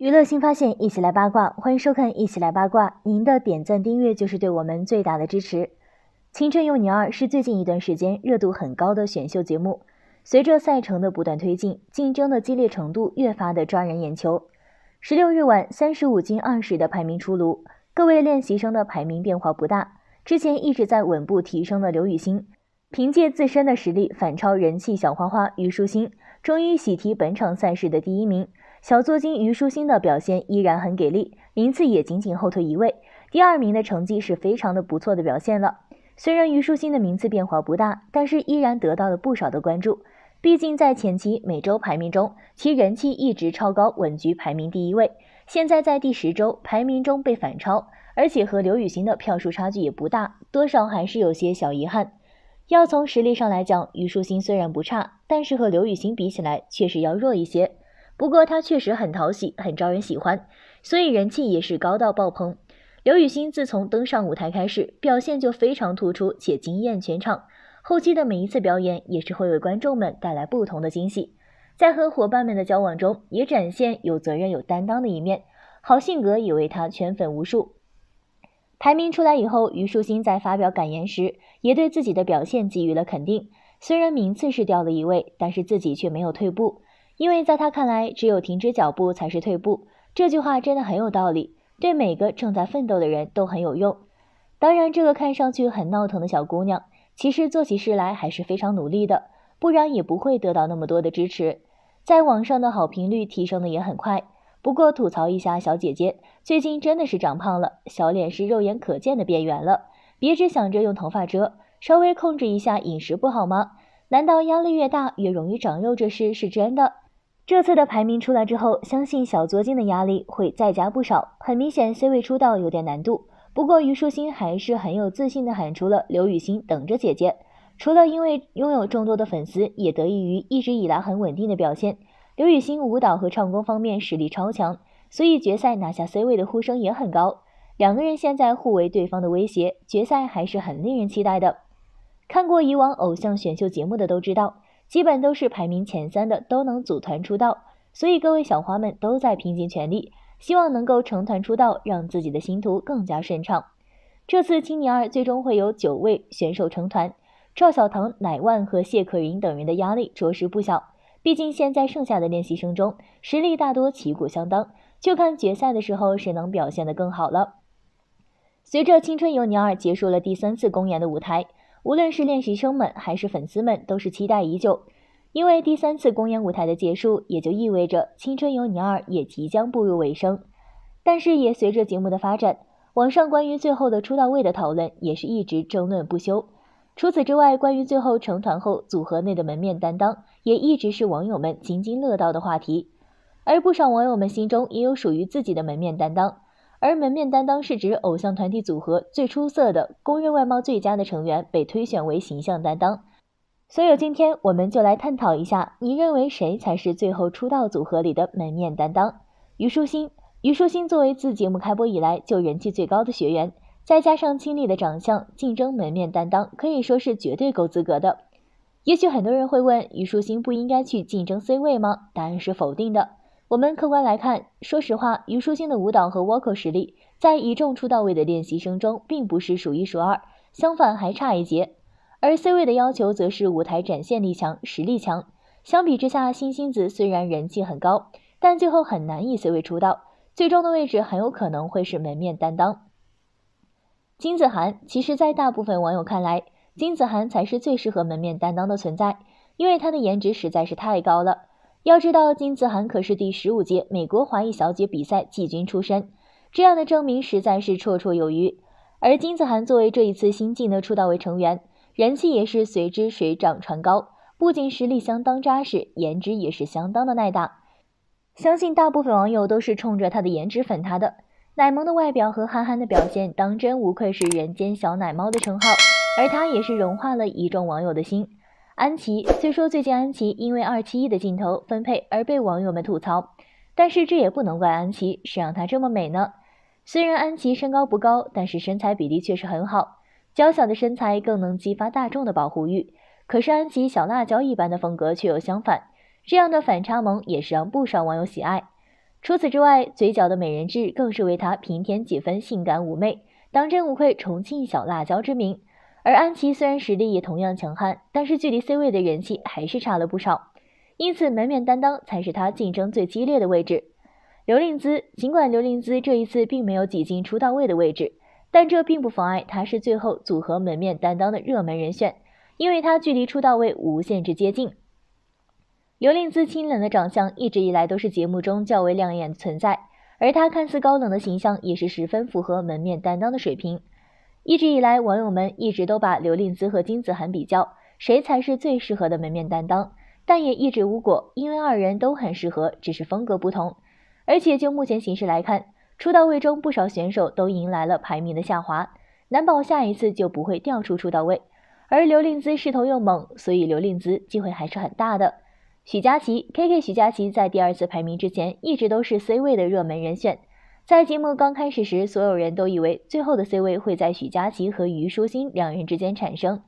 娱乐新发现，一起来八卦！欢迎收看《一起来八卦》，您的点赞、订阅就是对我们最大的支持。《青春有你二》是最近一段时间热度很高的选秀节目，随着赛程的不断推进，竞争的激烈程度越发的抓人眼球。十六日晚，三十五进二十的排名出炉，各位练习生的排名变化不大。之前一直在稳步提升的刘雨昕，凭借自身的实力反超人气小花花虞书欣，终于喜提本场赛事的第一名。小作金虞书欣的表现依然很给力，名次也仅仅后退一位，第二名的成绩是非常的不错的表现了。虽然虞书欣的名次变化不大，但是依然得到了不少的关注。毕竟在前期每周排名中，其人气一直超高，稳居排名第一位。现在在第十周排名中被反超，而且和刘雨欣的票数差距也不大，多少还是有些小遗憾。要从实力上来讲，虞书欣虽然不差，但是和刘雨欣比起来确实要弱一些。不过他确实很讨喜，很招人喜欢，所以人气也是高到爆棚。刘雨欣自从登上舞台开始，表现就非常突出且惊艳全场，后期的每一次表演也是会为观众们带来不同的惊喜。在和伙伴们的交往中，也展现有责任有担当的一面，好性格也为他圈粉无数。排名出来以后，虞书欣在发表感言时，也对自己的表现给予了肯定。虽然名次是掉了一位，但是自己却没有退步。因为在他看来，只有停止脚步才是退步。这句话真的很有道理，对每个正在奋斗的人都很有用。当然，这个看上去很闹腾的小姑娘，其实做起事来还是非常努力的，不然也不会得到那么多的支持。在网上的好评率提升的也很快。不过吐槽一下，小姐姐最近真的是长胖了，小脸是肉眼可见的变圆了。别只想着用头发遮，稍微控制一下饮食不好吗？难道压力越大越容易长肉这事是真的？这次的排名出来之后，相信小作金的压力会再加不少。很明显，C 位出道有点难度。不过虞书欣还是很有自信的喊出了“刘雨欣，等着姐姐”。除了因为拥有众多的粉丝，也得益于一直以来很稳定的表现。刘雨欣舞蹈和唱功方面实力超强，所以决赛拿下 C 位的呼声也很高。两个人现在互为对方的威胁，决赛还是很令人期待的。看过以往偶像选秀节目的都知道。基本都是排名前三的都能组团出道，所以各位小花们都在拼尽全力，希望能够成团出道，让自己的星途更加顺畅。这次《青年二》最终会有九位选手成团，赵小棠、乃万和谢可寅等人的压力着实不小，毕竟现在剩下的练习生中实力大多旗鼓相当，就看决赛的时候谁能表现得更好了。随着《青春有你二》结束了第三次公演的舞台。无论是练习生们还是粉丝们，都是期待已久，因为第三次公演舞台的结束，也就意味着《青春有你二》也即将步入尾声。但是，也随着节目的发展，网上关于最后的出道位的讨论也是一直争论不休。除此之外，关于最后成团后组合内的门面担当，也一直是网友们津津乐道的话题。而不少网友们心中也有属于自己的门面担当。而门面担当是指偶像团体组合最出色的、公认外貌最佳的成员被推选为形象担当。所以今天我们就来探讨一下，你认为谁才是最后出道组合里的门面担当？虞书欣。虞书欣作为自节目开播以来就人气最高的学员，再加上清丽的长相，竞争门面担当可以说是绝对够资格的。也许很多人会问，虞书欣不应该去竞争 C 位吗？答案是否定的。我们客观来看，说实话，虞书欣的舞蹈和 vocal 实力，在一众出道位的练习生中，并不是数一数二，相反还差一截。而 C 位的要求，则是舞台展现力强，实力强。相比之下，欣星子虽然人气很高，但最后很难以 C 位出道，最终的位置很有可能会是门面担当。金子涵，其实，在大部分网友看来，金子涵才是最适合门面担当的存在，因为她的颜值实在是太高了。要知道，金子涵可是第十五届美国华裔小姐比赛季军出身，这样的证明实在是绰绰有余。而金子涵作为这一次新晋的出道位成员，人气也是随之水涨船高。不仅实力相当扎实，颜值也是相当的耐打。相信大部分网友都是冲着她的颜值粉她的，奶萌的外表和憨憨的表现，当真无愧是人间小奶猫的称号。而她也是融化了一众网友的心。安琪虽说最近安琪因为二七一的镜头分配而被网友们吐槽，但是这也不能怪安琪，是让她这么美呢。虽然安琪身高不高，但是身材比例确实很好，娇小的身材更能激发大众的保护欲。可是安琪小辣椒一般的风格却又相反，这样的反差萌也是让不少网友喜爱。除此之外，嘴角的美人痣更是为她平添几分性感妩媚，当真无愧重庆小辣椒之名。而安琪虽然实力也同样强悍，但是距离 C 位的人气还是差了不少，因此门面担当才是他竞争最激烈的位置。刘令姿尽管刘令姿这一次并没有挤进出道位的位置，但这并不妨碍她是最后组合门面担当的热门人选，因为她距离出道位无限制接近。刘令姿清冷的长相一直以来都是节目中较为亮眼存在，而她看似高冷的形象也是十分符合门面担当的水平。一直以来，网友们一直都把刘令姿和金子涵比较，谁才是最适合的门面担当？但也一直无果，因为二人都很适合，只是风格不同。而且就目前形势来看，出道位中不少选手都迎来了排名的下滑，难保下一次就不会掉出出道位。而刘令姿势头又猛，所以刘令姿机会还是很大的。许佳琪，K K，许佳琪在第二次排名之前一直都是 C 位的热门人选。在节目刚开始时，所有人都以为最后的 C 位会在许佳琪和虞书欣两人之间产生，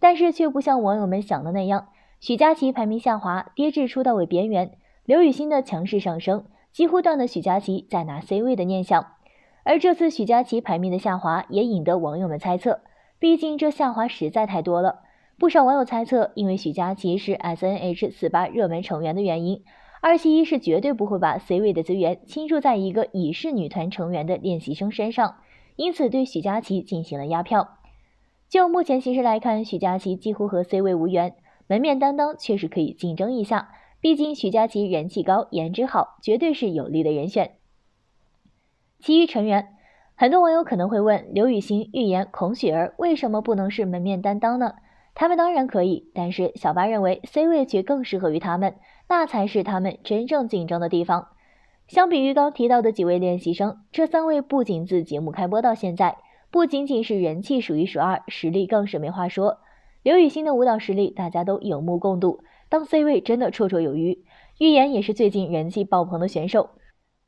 但是却不像网友们想的那样，许佳琪排名下滑，跌至出道位边缘，刘雨欣的强势上升，几乎断了许佳琪再拿 C 位的念想。而这次许佳琪排名的下滑，也引得网友们猜测，毕竟这下滑实在太多了。不少网友猜测，因为许佳琪是 S N H 四八热门成员的原因。二七一是绝对不会把 C 位的资源倾注在一个已是女团成员的练习生身上，因此对许佳琪进行了压票。就目前形势来看，许佳琪几乎和 C 位无缘，门面担当确实可以竞争一下。毕竟许佳琪人气高，颜值好，绝对是有利的人选。其余成员，很多网友可能会问：刘雨昕、预言、孔雪儿为什么不能是门面担当呢？他们当然可以，但是小八认为 C 位却更适合于他们，那才是他们真正竞争的地方。相比于刚提到的几位练习生，这三位不仅自节目开播到现在，不仅仅是人气数一数二，实力更是没话说。刘雨欣的舞蹈实力大家都有目共睹，当 C 位真的绰绰有余。预言也是最近人气爆棚的选手，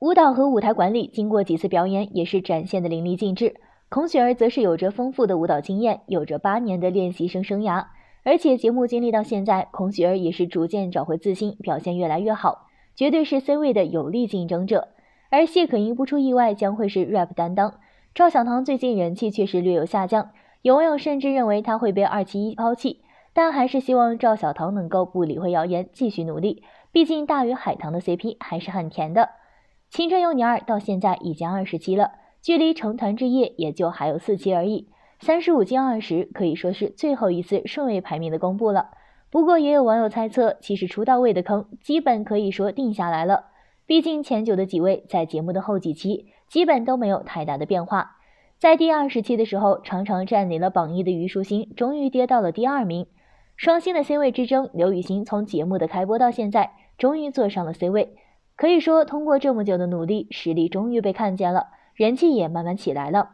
舞蹈和舞台管理经过几次表演也是展现的淋漓尽致。孔雪儿则是有着丰富的舞蹈经验，有着八年的练习生生涯，而且节目经历到现在，孔雪儿也是逐渐找回自信，表现越来越好，绝对是 C 位的有力竞争者。而谢可寅不出意外将会是 rap 担当。赵小棠最近人气确实略有下降，有网友甚至认为她会被二七一抛弃，但还是希望赵小棠能够不理会谣言，继续努力。毕竟大鱼海棠的 CP 还是很甜的。青春有你二到现在已经二十期了。距离成团之夜也就还有四期而已，三十五进二十可以说是最后一次顺位排名的公布了。不过也有网友猜测，其实出道位的坑基本可以说定下来了。毕竟前九的几位在节目的后几期基本都没有太大的变化。在第二十期的时候，常常占领了榜一的虞书欣终于跌到了第二名。双星的 C 位之争，刘雨昕从节目的开播到现在终于坐上了 C 位，可以说通过这么久的努力，实力终于被看见了。人气也慢慢起来了。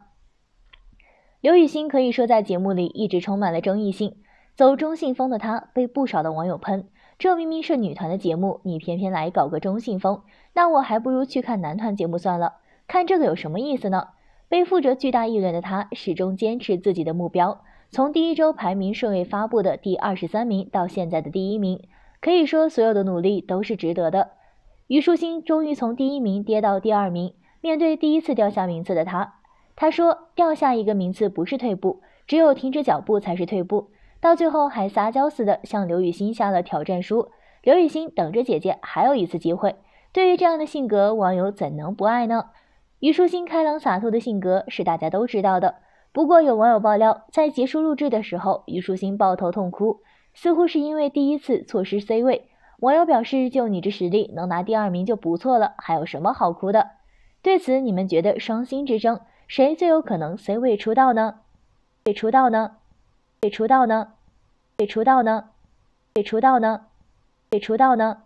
刘雨昕可以说在节目里一直充满了争议性，走中性风的她被不少的网友喷，这明明是女团的节目，你偏偏来搞个中性风，那我还不如去看男团节目算了，看这个有什么意思呢？背负着巨大议论的她始终坚持自己的目标，从第一周排名顺位发布的第二十三名到现在的第一名，可以说所有的努力都是值得的。虞书欣终于从第一名跌到第二名。面对第一次掉下名次的他，他说掉下一个名次不是退步，只有停止脚步才是退步。到最后还撒娇似的向刘雨欣下了挑战书，刘雨欣等着姐姐还有一次机会。对于这样的性格，网友怎能不爱呢？虞书欣开朗洒脱的性格是大家都知道的。不过有网友爆料，在结束录制的时候，虞书欣抱头痛哭，似乎是因为第一次错失 C 位。网友表示，就你这实力，能拿第二名就不错了，还有什么好哭的？对此，你们觉得双星之争谁最有可能 C 位出道呢？被出道呢？被出道呢？被出道呢？被出道呢？被出道呢？